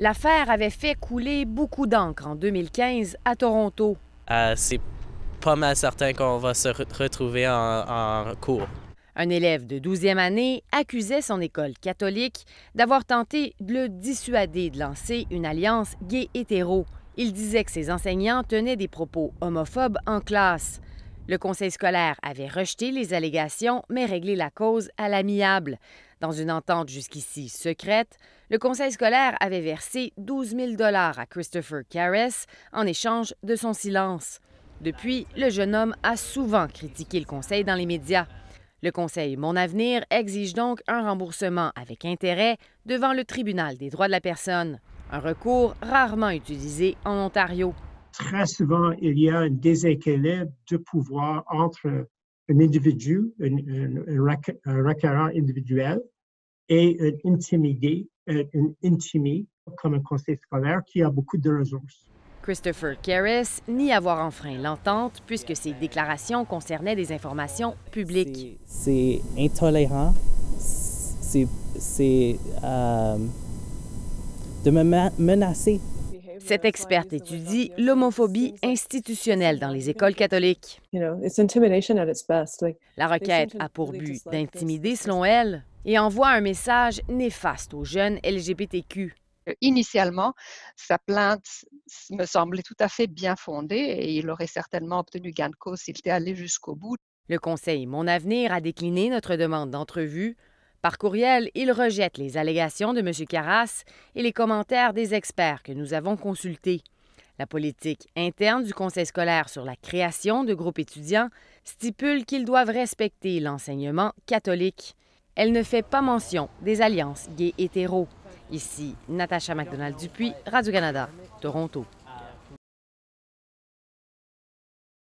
L'affaire avait fait couler beaucoup d'encre en 2015 à Toronto. Euh, c'est pas mal certain qu'on va se retrouver en, en cours. Un élève de 12e année accusait son école catholique d'avoir tenté de le dissuader de lancer une alliance gay-hétéro. Il disait que ses enseignants tenaient des propos homophobes en classe. Le conseil scolaire avait rejeté les allégations, mais réglé la cause à l'amiable. Dans une entente jusqu'ici secrète, le conseil scolaire avait versé 12 000 à Christopher Caress en échange de son silence. Depuis, le jeune homme a souvent critiqué le conseil dans les médias. Le conseil Mon Avenir exige donc un remboursement avec intérêt devant le tribunal des droits de la personne, un recours rarement utilisé en Ontario très souvent, il y a un déséquilibre de pouvoir entre un individu, un, requérant individuel, et un intimidé, euh, un, comme un conseil scolaire qui a beaucoup de ressources. Christopher Karras nie avoir enfreint l'entente puisque ses déclarations concernaient des informations publiques. C'est intolérant. C'est euh, de me menacer cette experte étudie l'homophobie institutionnelle dans les écoles catholiques. La requête a pour but d'intimider, selon elle, et envoie un message néfaste aux jeunes LGBTQ. Euh, initialement, sa plainte me semblait tout à fait bien fondée et il aurait certainement obtenu gain de cause s'il était allé jusqu'au bout. Le conseil Mon Avenir a décliné notre demande d'entrevue par courriel, il rejette les allégations de M. Carras et les commentaires des experts que nous avons consultés. La politique interne du Conseil scolaire sur la création de groupes étudiants stipule qu'ils doivent respecter l'enseignement catholique. Elle ne fait pas mention des alliances gays-hétéros. Ici, Natacha macdonald dupuis Radio-Canada, Toronto.